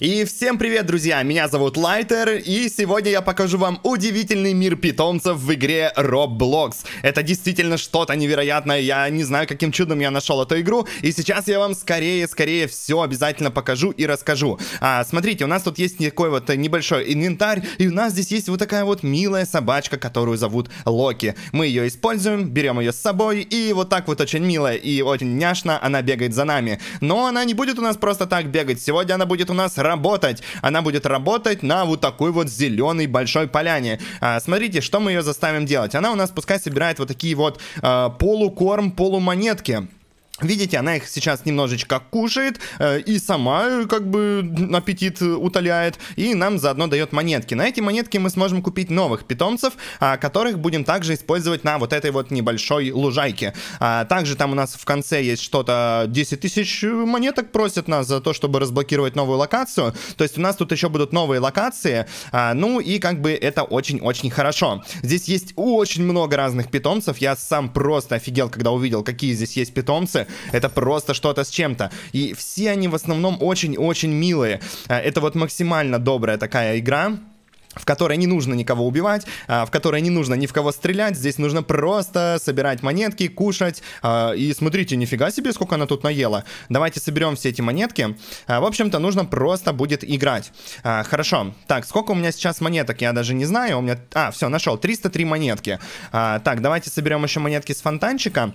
И всем привет, друзья! Меня зовут Лайтер, и сегодня я покажу вам удивительный мир питомцев в игре Roblox. Это действительно что-то невероятное, я не знаю, каким чудом я нашел эту игру, и сейчас я вам скорее-скорее все обязательно покажу и расскажу. А, смотрите, у нас тут есть такой вот небольшой инвентарь, и у нас здесь есть вот такая вот милая собачка, которую зовут Локи. Мы ее используем, берем ее с собой, и вот так вот очень милая и очень няшно она бегает за нами. Но она не будет у нас просто так бегать, сегодня она будет у нас работать. Она будет работать на вот такой вот зеленой большой поляне. А, смотрите, что мы ее заставим делать. Она у нас пускай собирает вот такие вот а, полукорм, полумонетки. Видите, она их сейчас немножечко кушает э, и сама э, как бы аппетит э, утоляет, и нам заодно дает монетки. На эти монетки мы сможем купить новых питомцев, э, которых будем также использовать на вот этой вот небольшой лужайке. А, также там у нас в конце есть что-то 10 тысяч э, монеток просят нас за то, чтобы разблокировать новую локацию. То есть у нас тут еще будут новые локации, а, ну и как бы это очень-очень хорошо. Здесь есть очень много разных питомцев, я сам просто офигел, когда увидел, какие здесь есть питомцы. Это просто что-то с чем-то. И все они в основном очень-очень милые. Э, это вот максимально добрая такая игра в которой не нужно никого убивать, а, в которой не нужно ни в кого стрелять, здесь нужно просто собирать монетки, кушать, а, и смотрите, нифига себе, сколько она тут наела. Давайте соберем все эти монетки. А, в общем-то, нужно просто будет играть. Хорошо, так, сколько у меня сейчас монеток, я даже не знаю, у меня... А, все, нашел, 303 монетки. Так, давайте соберем еще монетки с фонтанчика,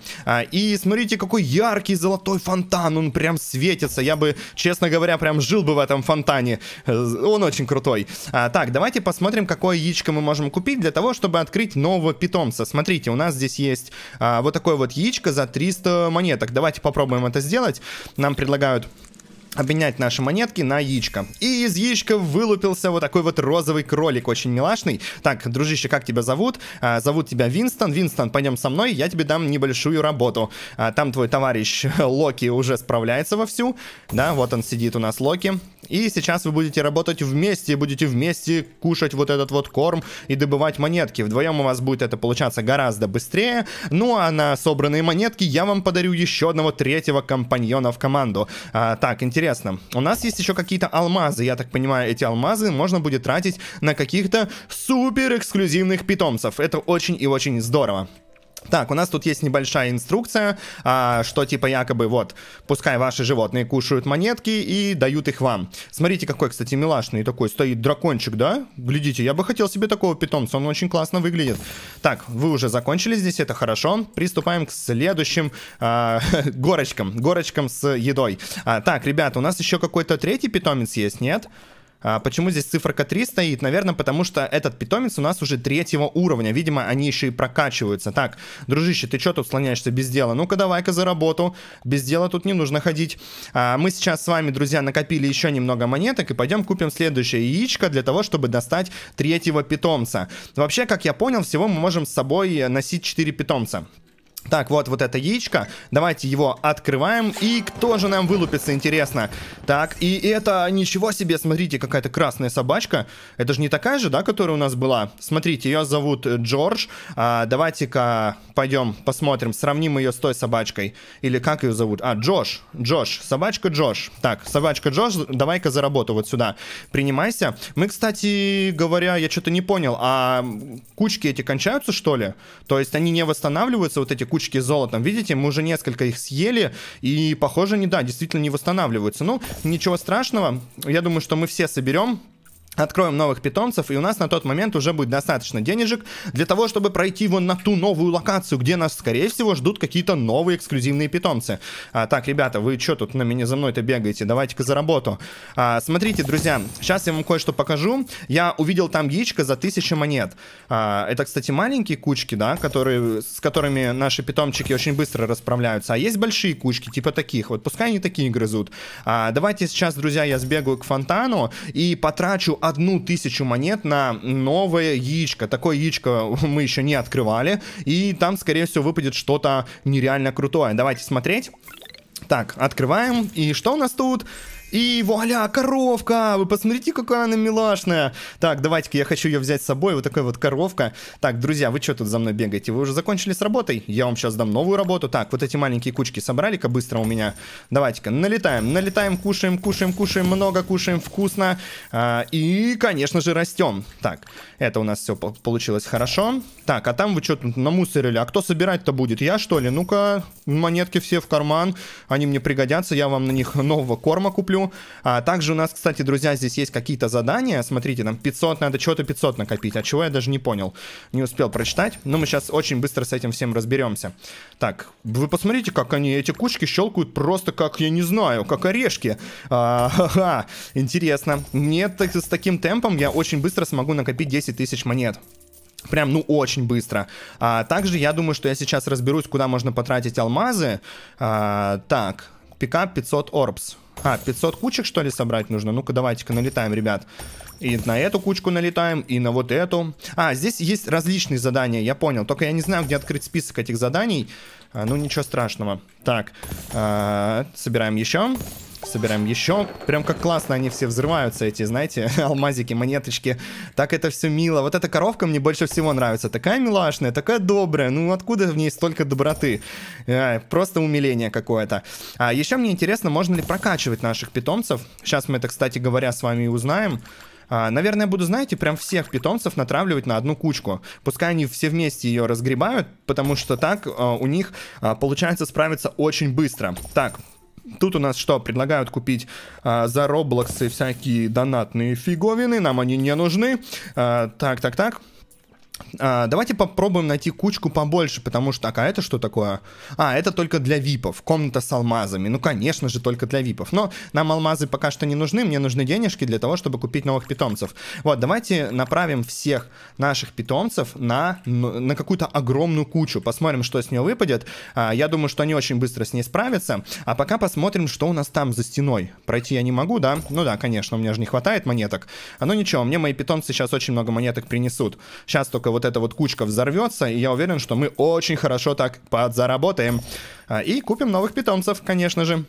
и смотрите, какой яркий золотой фонтан, он прям светится, я бы, честно говоря, прям жил бы в этом фонтане, э, он очень крутой. Так, давайте посмотрим, какое яичко мы можем купить для того, чтобы открыть нового питомца. Смотрите, у нас здесь есть а, вот такое вот яичко за 300 монеток. Давайте попробуем это сделать. Нам предлагают обменять наши монетки на яичко. И из яичка вылупился вот такой вот розовый кролик, очень милашный. Так, дружище, как тебя зовут? А, зовут тебя Винстон. Винстон, пойдем со мной, я тебе дам небольшую работу. А, там твой товарищ Локи уже справляется вовсю. Да, вот он сидит у нас, Локи. И сейчас вы будете работать вместе, будете вместе кушать вот этот вот корм и добывать монетки. Вдвоем у вас будет это получаться гораздо быстрее. Ну а на собранные монетки я вам подарю еще одного третьего компаньона в команду. А, так, интересно. У нас есть еще какие-то алмазы. Я так понимаю, эти алмазы можно будет тратить на каких-то супер эксклюзивных питомцев. Это очень и очень здорово. Так, у нас тут есть небольшая инструкция, а, что типа якобы вот, пускай ваши животные кушают монетки и дают их вам. Смотрите, какой, кстати, милашный такой стоит дракончик, да? Глядите, я бы хотел себе такого питомца, он очень классно выглядит. Так, вы уже закончили здесь, это хорошо. Приступаем к следующим а, горочкам, горочкам с едой. А, так, ребята, у нас еще какой-то третий питомец есть, нет? Нет. А почему здесь циферка 3 стоит? Наверное, потому что этот питомец у нас уже третьего уровня. Видимо, они еще и прокачиваются. Так, дружище, ты что тут слоняешься без дела? Ну-ка, давай-ка за работу. Без дела тут не нужно ходить. А мы сейчас с вами, друзья, накопили еще немного монеток и пойдем купим следующее яичко для того, чтобы достать третьего питомца. Вообще, как я понял, всего мы можем с собой носить 4 питомца. Так, вот, вот это яичко. Давайте его открываем. И кто же нам вылупится, интересно? Так, и это, ничего себе, смотрите, какая-то красная собачка. Это же не такая же, да, которая у нас была? Смотрите, ее зовут Джордж. А, Давайте-ка пойдем посмотрим, сравним ее с той собачкой. Или как ее зовут? А, Джош. Джош. Собачка Джош. Так, собачка Джош, давай-ка за работу вот сюда. Принимайся. Мы, кстати говоря, я что-то не понял, а кучки эти кончаются, что ли? То есть они не восстанавливаются, вот эти кучки золотом. Видите, мы уже несколько их съели, и, похоже, не да, действительно не восстанавливаются. Ну, ничего страшного, я думаю, что мы все соберем Откроем новых питомцев, и у нас на тот момент уже будет достаточно денежек для того, чтобы пройти вон на ту новую локацию, где нас, скорее всего, ждут какие-то новые эксклюзивные питомцы. А, так, ребята, вы что тут на меня за мной-то бегаете? Давайте-ка за работу. А, смотрите, друзья, сейчас я вам кое-что покажу. Я увидел там яичко за 1000 монет. А, это, кстати, маленькие кучки, да, которые, с которыми наши питомчики очень быстро расправляются. А есть большие кучки, типа таких. Вот пускай они такие грызут. А, давайте сейчас, друзья, я сбегаю к фонтану и потрачу одну тысячу монет на новое яичко. Такое яичко мы еще не открывали. И там, скорее всего, выпадет что-то нереально крутое. Давайте смотреть. Так, открываем. И что у нас тут? И вуаля, коровка! Вы посмотрите, какая она милашная! Так, давайте-ка я хочу ее взять с собой, вот такая вот коровка. Так, друзья, вы что тут за мной бегаете? Вы уже закончили с работой? Я вам сейчас дам новую работу. Так, вот эти маленькие кучки собрали-ка быстро у меня. Давайте-ка, налетаем, налетаем, кушаем, кушаем, кушаем, много кушаем, вкусно. А, и, конечно же, растем. Так, это у нас все получилось хорошо. Так, а там вы что тут намусорили? А кто собирать-то будет? Я, что ли? Ну-ка, монетки все в карман. Они мне пригодятся, я вам на них нового корма куплю куплю. А, также у нас, кстати, друзья, здесь есть какие-то задания. Смотрите, нам 500, надо чего-то 500 накопить. А чего я даже не понял. Не успел прочитать. Но мы сейчас очень быстро с этим всем разберемся. Так, вы посмотрите, как они, эти кучки щелкают просто как, я не знаю, как орешки. А, ха-ха, интересно. Мне так, с таким темпом я очень быстро смогу накопить 10 тысяч монет. Прям, ну, очень быстро. А, также я думаю, что я сейчас разберусь, куда можно потратить алмазы. А, так, пикап 500 орбс. А, 500 кучек, что ли, собрать нужно? Ну-ка, давайте-ка налетаем, ребят. И на эту кучку налетаем, и на вот эту. А, здесь есть различные задания, я понял. Только я не знаю, где открыть список этих заданий. А, ну, ничего страшного. Так, а, собираем еще. Собираем еще. Прям как классно они все взрываются, эти, знаете, алмазики, монеточки. Так это все мило. Вот эта коровка мне больше всего нравится. Такая милашная, такая добрая. Ну откуда в ней столько доброты? Э, просто умиление какое-то. А еще мне интересно, можно ли прокачивать наших питомцев. Сейчас мы это, кстати говоря, с вами и узнаем. А, наверное, буду, знаете, прям всех питомцев натравливать на одну кучку. Пускай они все вместе ее разгребают, потому что так а, у них а, получается справиться очень быстро. Так, Тут у нас что, предлагают купить а, за роблоксы всякие донатные фиговины, нам они не нужны. А, так, так, так. А, давайте попробуем найти кучку побольше, потому что, так, а это что такое? А, это только для випов, комната с алмазами. Ну, конечно же, только для випов. Но нам алмазы пока что не нужны, мне нужны денежки для того, чтобы купить новых питомцев. Вот, давайте направим всех наших питомцев на, ну, на какую-то огромную кучу. Посмотрим, что с нее выпадет. А, я думаю, что они очень быстро с ней справятся. А пока посмотрим, что у нас там за стеной. Пройти я не могу, да? Ну да, конечно, у меня же не хватает монеток. А, ну ничего, мне мои питомцы сейчас очень много монеток принесут. Сейчас только только вот эта вот кучка взорвется, и я уверен, что мы очень хорошо так подзаработаем. А, и купим новых питомцев, конечно же.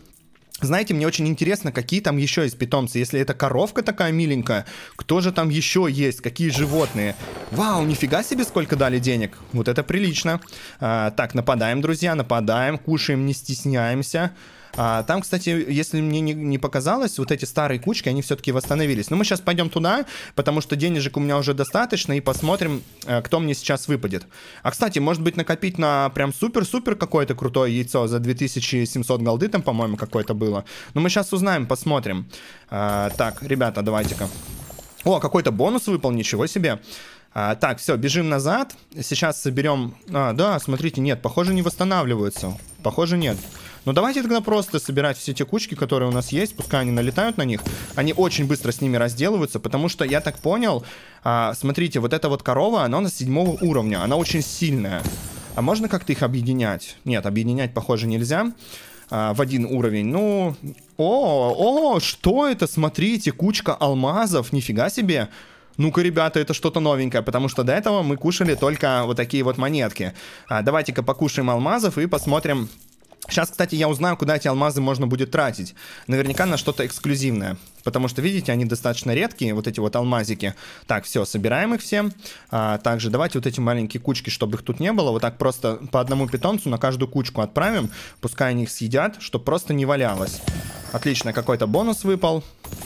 Знаете, мне очень интересно, какие там еще есть питомцы. Если это коровка такая миленькая, кто же там еще есть, какие животные? Вау, нифига себе, сколько дали денег. Вот это прилично. А, так, нападаем, друзья, нападаем, кушаем, не стесняемся. А, там, кстати, если мне не, не показалось, вот эти старые кучки, они все-таки восстановились. Но мы сейчас пойдем туда, потому что денежек у меня уже достаточно, и посмотрим, э, кто мне сейчас выпадет. А, кстати, может быть, накопить на прям супер-супер какое-то крутое яйцо за 2700 голды там, по-моему, какое-то было. Но мы сейчас узнаем, посмотрим. А, так, ребята, давайте-ка. О, какой-то бонус выпал, ничего себе. А, так, все, бежим назад. Сейчас соберем... А, да, смотрите, нет, похоже, не восстанавливаются. Похоже, нет. Нет. Но ну, давайте тогда просто собирать все те кучки, которые у нас есть, пускай они налетают на них, они очень быстро с ними разделываются, потому что, я так понял, а, смотрите, вот эта вот корова, она на седьмого уровня, она очень сильная. А можно как-то их объединять? Нет, объединять, похоже, нельзя а, в один уровень. Ну, о, о, что это? Смотрите, кучка алмазов, нифига себе. Ну-ка, ребята, это что-то новенькое, потому что до этого мы кушали только вот такие вот монетки. А, Давайте-ка покушаем алмазов и посмотрим, Сейчас, кстати, я узнаю, куда эти алмазы можно будет тратить. Наверняка на что-то эксклюзивное. Потому что, видите, они достаточно редкие, вот эти вот алмазики. Так, все, собираем их все. А, также давайте вот эти маленькие кучки, чтобы их тут не было. Вот так просто по одному питомцу на каждую кучку отправим. Пускай они их съедят, чтобы просто не валялось. Отлично, какой-то бонус выпал.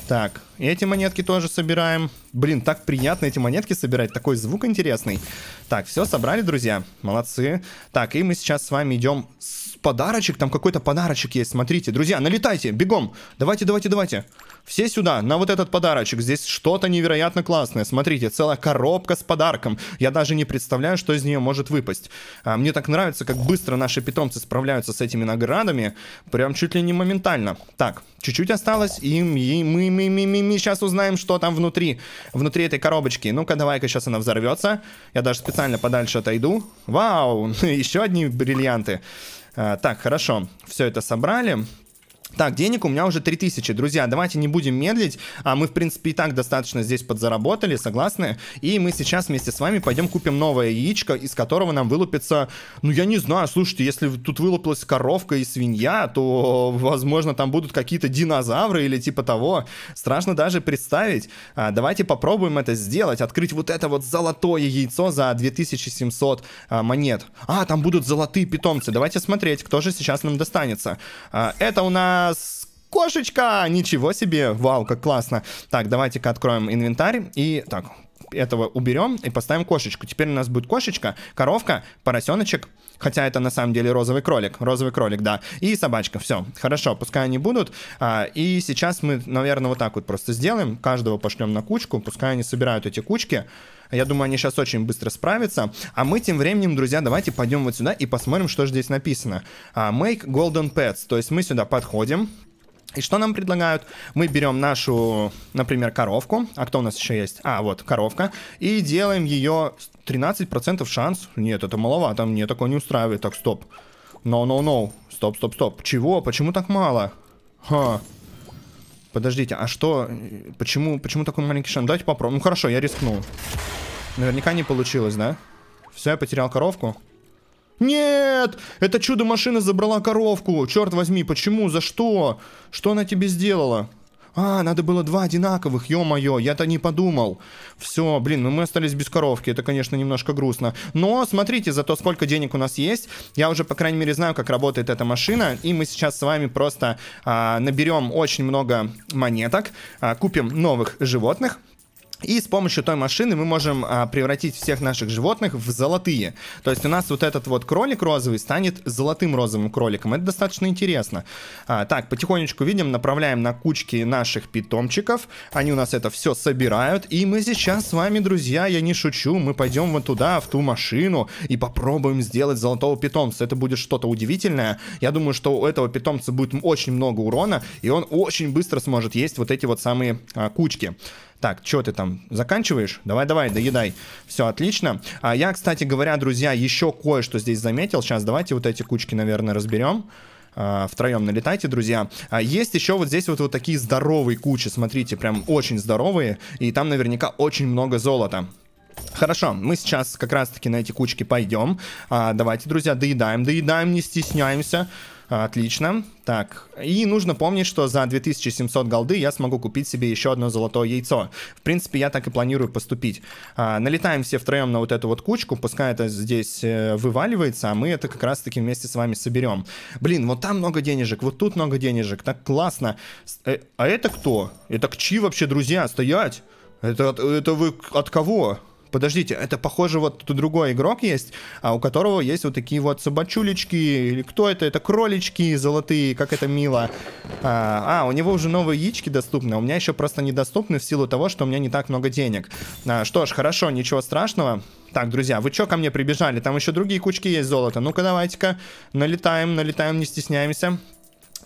Так, эти монетки тоже собираем. Блин, так приятно эти монетки собирать, такой звук интересный. Так, все, собрали, друзья, молодцы. Так, и мы сейчас с вами идем с подарочек, там какой-то подарочек есть, смотрите. Друзья, налетайте, бегом, давайте, давайте, давайте. Все сюда, на вот этот подарочек, здесь что-то невероятно классное. Смотрите, целая коробка с подарком. Я даже не представляю, что из нее может выпасть. А, мне так нравится, как быстро наши питомцы справляются с этими наградами. Прям чуть ли не моментально. Так, чуть-чуть осталось, и, и мы мы, мы, мы, мы, мы сейчас узнаем, что там внутри, внутри этой коробочки. Ну-ка, давай-ка, сейчас она взорвется. Я даже специально подальше отойду. Вау, еще одни бриллианты. А, так, хорошо, все это собрали. Так, денег у меня уже 3000. Друзья, давайте не будем медлить. А мы, в принципе, и так достаточно здесь подзаработали, согласны? И мы сейчас вместе с вами пойдем купим новое яичко, из которого нам вылупится... Ну, я не знаю, слушайте, если тут вылупилась коровка и свинья, то, возможно, там будут какие-то динозавры или типа того. Страшно даже представить. А, давайте попробуем это сделать. Открыть вот это вот золотое яйцо за 2700 а, монет. А, там будут золотые питомцы. Давайте смотреть, кто же сейчас нам достанется. А, это у нас нас кошечка! Ничего себе! Вау, как классно! Так, давайте-ка откроем инвентарь. И так, этого уберем и поставим кошечку. Теперь у нас будет кошечка, коровка, поросеночек, хотя это на самом деле розовый кролик, розовый кролик, да, и собачка, все, хорошо, пускай они будут, а, и сейчас мы, наверное, вот так вот просто сделаем, каждого пошлем на кучку, пускай они собирают эти кучки, я думаю, они сейчас очень быстро справятся. А мы тем временем, друзья, давайте пойдем вот сюда и посмотрим, что же здесь написано. А, make Golden Pets. То есть мы сюда подходим, и что нам предлагают? Мы берем нашу, например, коровку. А кто у нас еще есть? А, вот, коровка. И делаем ее 13% шанс. Нет, это маловато, мне такое не устраивает. Так, стоп. No, no, no. Стоп, стоп, стоп. Чего? Почему так мало? Ха. Подождите, а что? Почему, почему такой маленький шанс? Давайте попробуем. Ну хорошо, я рискнул. Наверняка не получилось, да? Все, я потерял коровку. Нет! Это чудо-машина забрала коровку. Черт возьми, почему? За что? Что она тебе сделала? А, надо было два одинаковых, ё-моё, я-то не подумал. Все, блин, ну мы остались без коровки, это, конечно, немножко грустно. Но смотрите за то, сколько денег у нас есть. Я уже, по крайней мере, знаю, как работает эта машина. И мы сейчас с вами просто а, наберем очень много монеток, а, купим новых животных. И с помощью той машины мы можем а, превратить всех наших животных в золотые. То есть у нас вот этот вот кролик розовый станет золотым розовым кроликом. Это достаточно интересно. А, так, потихонечку видим, направляем на кучки наших питомчиков. Они у нас это все собирают. И мы сейчас с вами, друзья, я не шучу, мы пойдем вот туда, в ту машину, и попробуем сделать золотого питомца. Это будет что-то удивительное. Я думаю, что у этого питомца будет очень много урона, и он очень быстро сможет есть вот эти вот самые а, кучки. Так, что ты там, заканчиваешь? Давай-давай, доедай. Все, отлично. А я, кстати говоря, друзья, еще кое-что здесь заметил. Сейчас давайте вот эти кучки, наверное, разберем а, втроем налетайте, друзья. А есть еще вот здесь вот, вот такие здоровые кучи, смотрите, прям очень здоровые, и там наверняка очень много золота. Хорошо, мы сейчас как раз-таки на эти кучки пойдем. А, давайте, друзья, доедаем, доедаем, не стесняемся. А, отлично. Так, и нужно помнить, что за 2700 голды я смогу купить себе еще одно золотое яйцо. В принципе, я так и планирую поступить. А, налетаем все втроем на вот эту вот кучку, пускай это здесь э, вываливается, а мы это как раз-таки вместе с вами соберем. Блин, вот там много денежек, вот тут много денежек, так классно. Э, а это кто? Это к чьи вообще друзья? Стоять! Это, это вы от кого? Подождите, это похоже, вот тут другой игрок есть, а у которого есть вот такие вот собачулечки, или кто это? Это кролички золотые, как это мило. А, а у него уже новые яички доступны, а у меня еще просто недоступны в силу того, что у меня не так много денег. А, что ж, хорошо, ничего страшного. Так, друзья, вы что ко мне прибежали? Там еще другие кучки есть золота. Ну-ка, давайте-ка налетаем, налетаем, не стесняемся.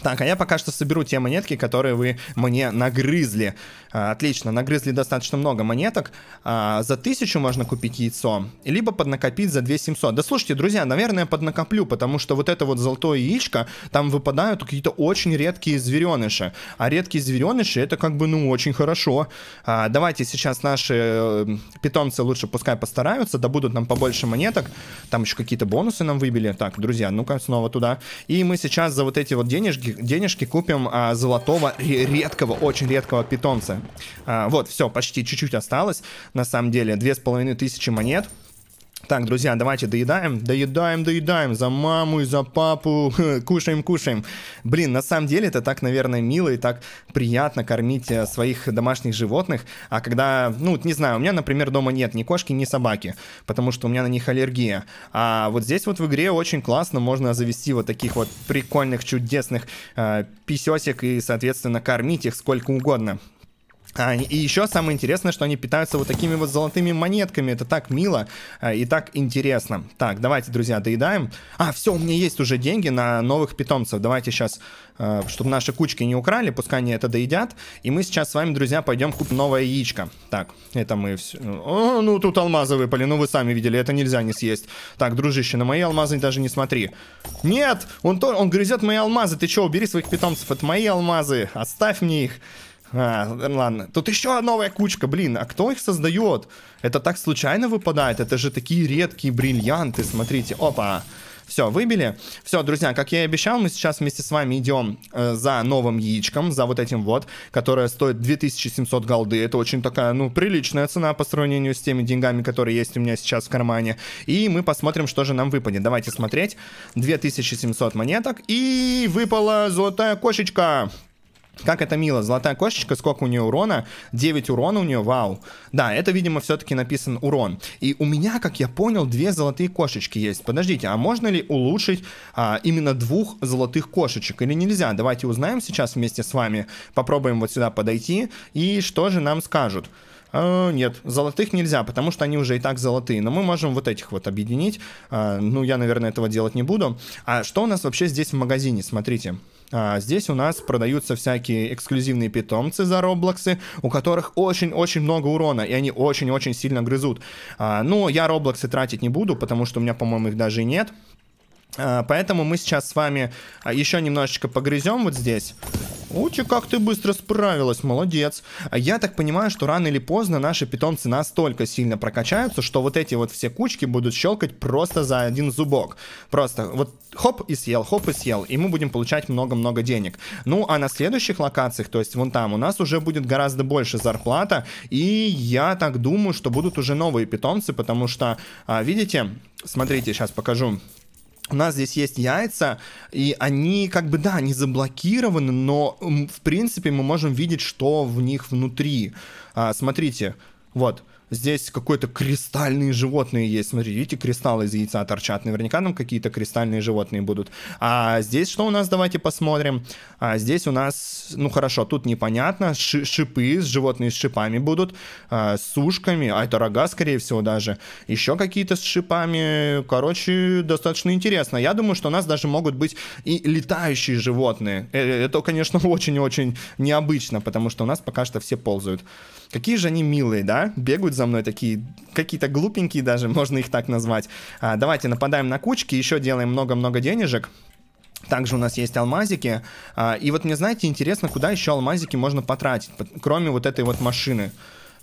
Так, а я пока что соберу те монетки, которые вы мне нагрызли. А, отлично, нагрызли достаточно много монеток. А, за тысячу можно купить яйцо, либо поднакопить за 2700. Да слушайте, друзья, наверное, поднакоплю, потому что вот это вот золотое яичко, там выпадают какие-то очень редкие звереныши. А редкие звереныши, это как бы, ну, очень хорошо. А, давайте сейчас наши э, питомцы лучше пускай постараются, добудут нам побольше монеток. Там еще какие-то бонусы нам выбили. Так, друзья, ну-ка снова туда. И мы сейчас за вот эти вот денежки денежки, денежки купим а, золотого, редкого, очень редкого питомца. А, вот, все, почти чуть-чуть осталось. На самом деле, две с половиной тысячи монет. Так, друзья, давайте доедаем, доедаем, доедаем, за маму и за папу, кушаем, кушаем. Блин, на самом деле это так, наверное, мило и так приятно кормить э, своих домашних животных, а когда, ну, не знаю, у меня, например, дома нет ни кошки, ни собаки, потому что у меня на них аллергия. А вот здесь вот в игре очень классно можно завести вот таких вот прикольных, чудесных э, писесек и, соответственно, кормить их сколько угодно. А, и еще самое интересное, что они питаются вот такими вот золотыми монетками. Это так мило э, и так интересно. Так, давайте, друзья, доедаем. А, все, у меня есть уже деньги на новых питомцев. Давайте сейчас, э, чтобы наши кучки не украли, пускай они это доедят. И мы сейчас с вами, друзья, пойдем купим новое яичко. Так, это мы все... О, ну тут алмазы выпали, ну вы сами видели, это нельзя не съесть. Так, дружище, на мои алмазы даже не смотри. Нет, он, то... он грызет мои алмазы. Ты что, убери своих питомцев, это мои алмазы. Оставь мне их. А, ладно. Тут еще новая кучка, блин. А кто их создает? Это так случайно выпадает? Это же такие редкие бриллианты, смотрите. Опа. Все, выбили. Все, друзья, как я и обещал, мы сейчас вместе с вами идем э, за новым яичком, за вот этим вот, которое стоит 2700 голды. Это очень такая, ну, приличная цена по сравнению с теми деньгами, которые есть у меня сейчас в кармане. И мы посмотрим, что же нам выпадет. Давайте смотреть. 2700 монеток. И выпала золотая кошечка. Как это мило, золотая кошечка, сколько у нее урона? 9 урона у нее, вау. Да, это, видимо, все-таки написан урон. И у меня, как я понял, две золотые кошечки есть. Подождите, а можно ли улучшить а, именно двух золотых кошечек или нельзя? Давайте узнаем сейчас вместе с вами. Попробуем вот сюда подойти и что же нам скажут. Uh, нет, золотых нельзя, потому что они уже и так золотые. Но мы можем вот этих вот объединить. Uh, ну, я, наверное, этого делать не буду. А что у нас вообще здесь в магазине? Смотрите. А, здесь у нас продаются всякие эксклюзивные питомцы за роблоксы, у которых очень-очень много урона, и они очень-очень сильно грызут. А, ну, я роблоксы тратить не буду, потому что у меня, по-моему, их даже и нет. А, поэтому мы сейчас с вами а, еще немножечко погрызем вот здесь. Ути, как ты быстро справилась, молодец. А я так понимаю, что рано или поздно наши питомцы настолько сильно прокачаются, что вот эти вот все кучки будут щелкать просто за один зубок. Просто вот хоп и съел, хоп и съел, и мы будем получать много-много денег. Ну, а на следующих локациях, то есть вон там, у нас уже будет гораздо больше зарплата, и я так думаю, что будут уже новые питомцы, потому что, видите, смотрите, сейчас покажу у нас здесь есть яйца, и они как бы, да, они заблокированы, но в принципе мы можем видеть, что в них внутри. А, смотрите, вот, здесь какое-то кристальные животные есть. Смотри, видите, кристаллы из яйца торчат. Наверняка нам какие-то кристальные животные будут. А здесь что у нас? Давайте посмотрим. А здесь у нас, ну хорошо, тут непонятно. Ши шипы, животные с шипами будут. А, с ушками. А это рога, скорее всего, даже. Еще какие-то с шипами. Короче, достаточно интересно. Я думаю, что у нас даже могут быть и летающие животные. Э, э, это, конечно, очень-очень необычно, потому что у нас пока что все ползают. Какие же они милые, да? Бегают за мной такие, какие-то глупенькие даже, можно их так назвать. А, давайте нападаем на кучки, еще делаем много-много денежек. Также у нас есть алмазики. А, и вот мне, знаете, интересно, куда еще алмазики можно потратить, кроме вот этой вот машины.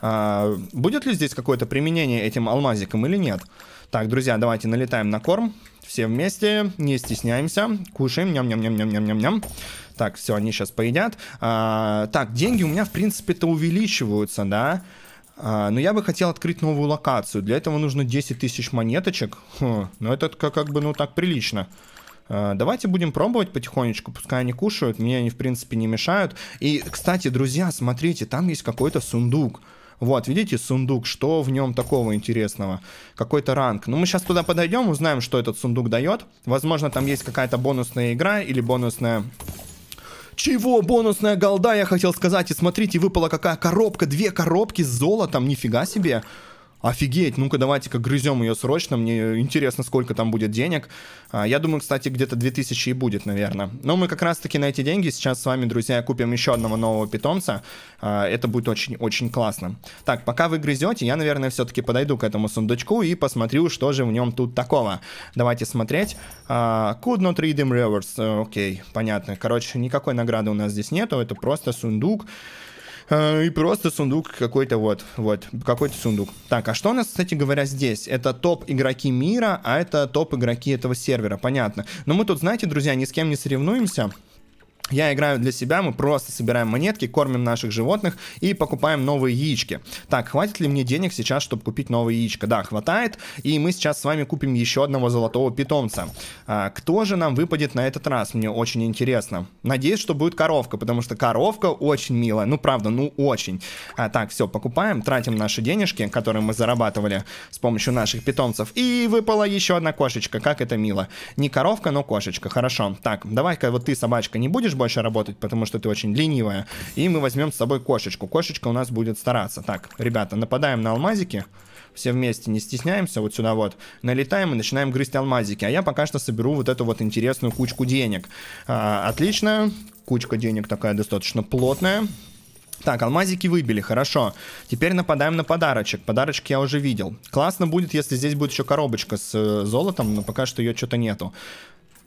А, будет ли здесь какое-то применение этим алмазикам или нет? Так, друзья, давайте налетаем на корм. Все вместе, не стесняемся. Кушаем, ням-ням-ням-ням-ням-ням-ням. Так, все, они сейчас поедят. А, так, деньги у меня, в принципе-то, увеличиваются, да? А, но я бы хотел открыть новую локацию. Для этого нужно 10 тысяч монеточек. Хм, но это как, как бы, ну, так прилично. А, давайте будем пробовать потихонечку, пускай они кушают, мне они, в принципе, не мешают. И, кстати, друзья, смотрите, там есть какой-то сундук. Вот, видите, сундук, что в нем такого интересного? Какой-то ранг. Ну, мы сейчас туда подойдем, узнаем, что этот сундук дает. Возможно, там есть какая-то бонусная игра или бонусная чего? Бонусная голда, я хотел сказать. И смотрите, выпала какая коробка. Две коробки с золотом, нифига себе офигеть, ну-ка давайте-ка грызем ее срочно, мне интересно, сколько там будет денег. А, я думаю, кстати, где-то 2000 и будет, наверное. Но мы как раз-таки на эти деньги сейчас с вами, друзья, купим еще одного нового питомца. А, это будет очень-очень классно. Так, пока вы грызете, я, наверное, все-таки подойду к этому сундучку и посмотрю, что же в нем тут такого. Давайте смотреть. А, Could not read him rewards. Э, окей, понятно. Короче, никакой награды у нас здесь нету, это просто Сундук. Э, и просто сундук какой-то вот, вот, какой-то сундук. Так, а что у нас, кстати говоря, здесь? Это топ игроки мира, а это топ игроки этого сервера, понятно. Но мы тут, знаете, друзья, ни с кем не соревнуемся. Я играю для себя, мы просто собираем монетки, кормим наших животных и покупаем новые яички. Так, хватит ли мне денег сейчас, чтобы купить новое яичко? Да, хватает, и мы сейчас с вами купим еще одного золотого питомца. А, кто же нам выпадет на этот раз? Мне очень интересно. Надеюсь, что будет коровка, потому что коровка очень милая, ну правда, ну очень. А, так, все, покупаем, тратим наши денежки, которые мы зарабатывали с помощью наших питомцев. И выпала еще одна кошечка, как это мило. Не коровка, но кошечка, хорошо. Так, давай-ка вот ты, собачка, не будешь больше работать, потому что ты очень ленивая. И мы возьмем с собой кошечку. Кошечка у нас будет стараться. Так, ребята, нападаем на алмазики все вместе, не стесняемся, вот сюда вот, налетаем и начинаем грызть алмазики. А я пока что соберу вот эту вот интересную кучку денег. А, отлично, кучка денег такая достаточно плотная. Так, алмазики выбили, хорошо. Теперь нападаем на подарочек. Подарочки я уже видел. Классно будет, если здесь будет еще коробочка с э, золотом, но пока что ее что-то нету.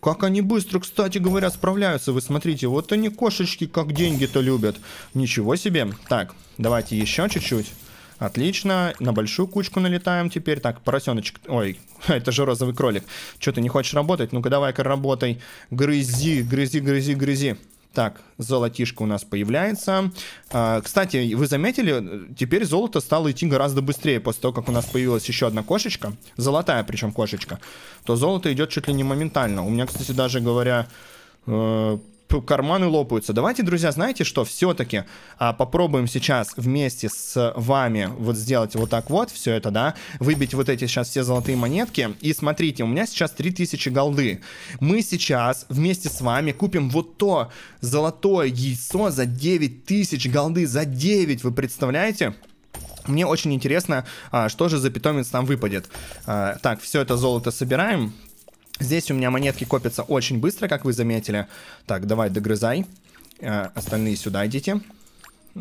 Как они быстро, кстати говоря, справляются. Вы смотрите, вот они кошечки как деньги-то любят. Ничего себе. Так, давайте еще чуть-чуть. Отлично, на большую кучку налетаем теперь. Так, поросеночек, ой, это же розовый кролик. Что ты не хочешь работать? Ну-ка давай-ка работай. Грызи, грызи, грызи, грызи. Так, золотишко у нас появляется. А, кстати, вы заметили, теперь золото стало идти гораздо быстрее после того, как у нас появилась еще одна кошечка, золотая причем кошечка, то золото идет чуть ли не моментально. У меня, кстати, даже говоря, э, карманы лопаются. Давайте, друзья, знаете что? Все-таки а, попробуем сейчас вместе с вами вот сделать вот так вот все это, да? Выбить вот эти сейчас все золотые монетки. И смотрите, у меня сейчас 3000 голды. Мы сейчас вместе с вами купим вот то золотое яйцо за 9000 голды. За 9, вы представляете? Мне очень интересно, а, что же за питомец нам выпадет. А, так, все это золото собираем. Здесь у меня монетки копятся очень быстро, как вы заметили. Так, давай, догрызай. Э, остальные сюда идите.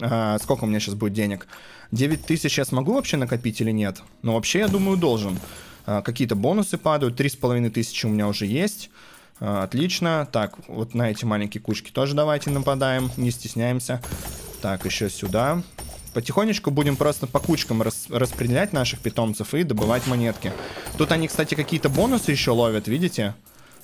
Э, сколько у меня сейчас будет денег? 9000 я смогу вообще накопить или нет? Ну, вообще, я думаю, должен. Э, Какие-то бонусы падают. 3500 у меня уже есть. Э, отлично. Так, вот на эти маленькие кучки тоже давайте нападаем. Не стесняемся. Так, еще сюда. Потихонечку будем просто по кучкам рас распределять наших питомцев и добывать монетки. Тут они, кстати, какие-то бонусы еще ловят, видите?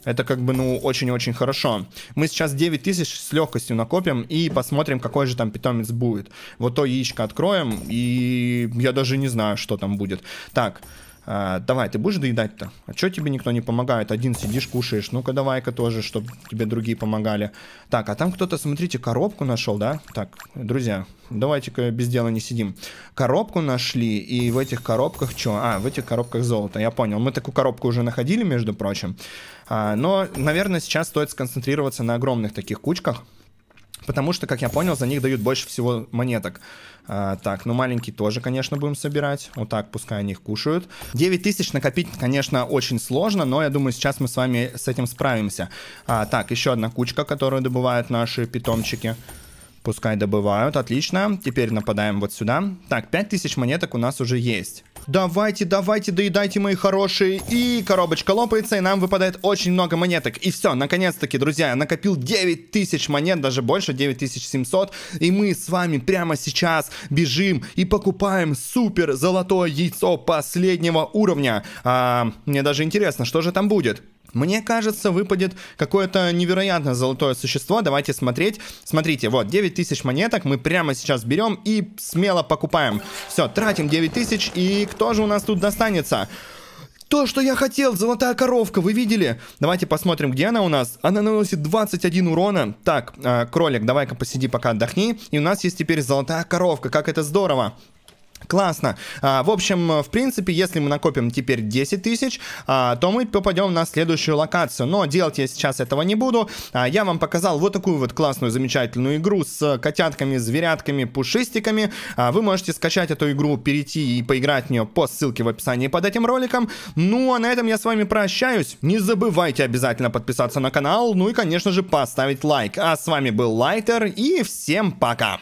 Это как бы, ну, очень-очень хорошо. Мы сейчас 9000 с легкостью накопим и посмотрим, какой же там питомец будет. Вот то яичко откроем, и я даже не знаю, что там будет. Так, а, давай, ты будешь доедать-то? А что тебе никто не помогает? Один сидишь, кушаешь. Ну-ка, давай-ка тоже, чтобы тебе другие помогали. Так, а там кто-то, смотрите, коробку нашел, да? Так, друзья, давайте-ка без дела не сидим. Коробку нашли, и в этих коробках что? А, в этих коробках золото, я понял. Мы такую коробку уже находили, между прочим. А, но, наверное, сейчас стоит сконцентрироваться на огромных таких кучках. Потому что, как я понял, за них дают больше всего монеток. А, так, ну маленький тоже, конечно, будем собирать. Вот так, пускай они их кушают. 9 тысяч накопить, конечно, очень сложно, но я думаю, сейчас мы с вами с этим справимся. А, так, еще одна кучка, которую добывают наши питомчики. Пускай добывают, отлично. Теперь нападаем вот сюда. Так, 5000 монеток у нас уже есть. Давайте, давайте, доедайте, мои хорошие. И коробочка лопается, и нам выпадает очень много монеток. И все, наконец-таки, друзья, я накопил 9000 монет, даже больше, 9700. И мы с вами прямо сейчас бежим и покупаем супер золотое яйцо последнего уровня. А, мне даже интересно, что же там будет? Мне кажется, выпадет какое-то невероятно золотое существо. Давайте смотреть. Смотрите, вот, 9000 монеток мы прямо сейчас берем и смело покупаем. Все, тратим 9000, и кто же у нас тут достанется? То, что я хотел, золотая коровка, вы видели? Давайте посмотрим, где она у нас. Она наносит 21 урона. Так, э, кролик, давай-ка посиди пока отдохни. И у нас есть теперь золотая коровка, как это здорово. Классно. А, в общем, в принципе, если мы накопим теперь 10 тысяч, а, то мы попадем на следующую локацию. Но делать я сейчас этого не буду. А, я вам показал вот такую вот классную, замечательную игру с котятками, зверятками, пушистиками. вы можете скачать эту игру, перейти и поиграть в нее по ссылке в описании под этим роликом. Ну, а на этом я с вами прощаюсь. Не забывайте обязательно подписаться на канал, ну и, конечно же, поставить лайк. А с вами был Лайтер, и всем пока!